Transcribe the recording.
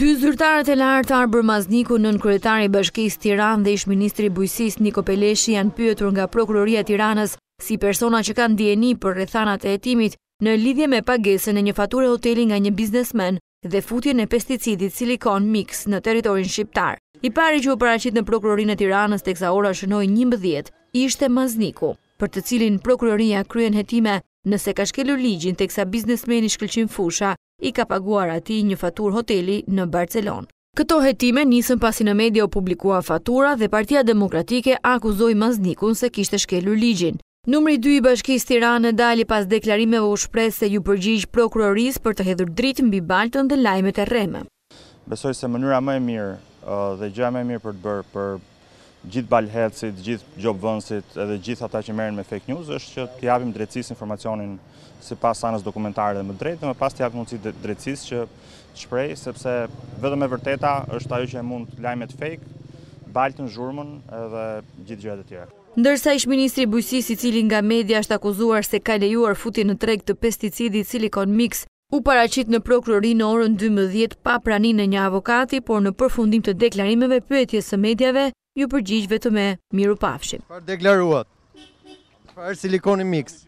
Dy zyrtarët e lartë Arbër Mazniku në nën kretari bashkisë Tiran dhe ishë ministri bujësisë Niko Peleshi janë pyëtur nga Prokuroria Tiranës si persona që kanë djeni për rethanat e etimit në lidhje me pagesën e një fatur e hoteli nga një biznesmen dhe futjen e pesticidit silicon mix në teritorin shqiptar. I pari që u paracit në Prokurorinë Tiranës të kësa ora shënoj mbëdhjet, ishte Mazniku, për të cilin Prokuroria kryen hetime nëse ka shkelur ligjin të kësa biznesmeni shkëlqin fusha i ka paguar ati një fatur hoteli në Barcelon. Këto hetime nisën pasi në media u publikua fatura dhe partia demokratike akuzoi maznikun se kishte shkelur ligjin. Numri 2 i bashkis Tiranë në dali pas deklarimeve u shpres se ju përgjigj prokuroris për të hedhur dritë mbi baltën dhe lajmet e reme. Besoj se mënyra më e mirë uh, dhe gjë më e mirë për të bërë për gjithë balhetsit, gjithë gjobëvënsit edhe gjithë ata që meren me fake news është që japim drecis informacionin si pas sanës dokumentarë dhe më drejtë dhe më pas japim mundësi drecis që shprej, sepse vedhëm e vërteta është ajo që e mund lajmet fake, baltën, në zhurmën edhe gjithë gjithë dhe tjera. Ndërsa ish ministri Bujësi, si cilin nga media është akuzuar se ka lejuar futin në treg të pesticidi cili mix U paracit në prokurori në orën 12 pa prani në një avokati, por në përfundim të deklarimeve përjetjes së medjave, ju përgjishve të me miru pafshim. Par deklaruat, par silikoni mix.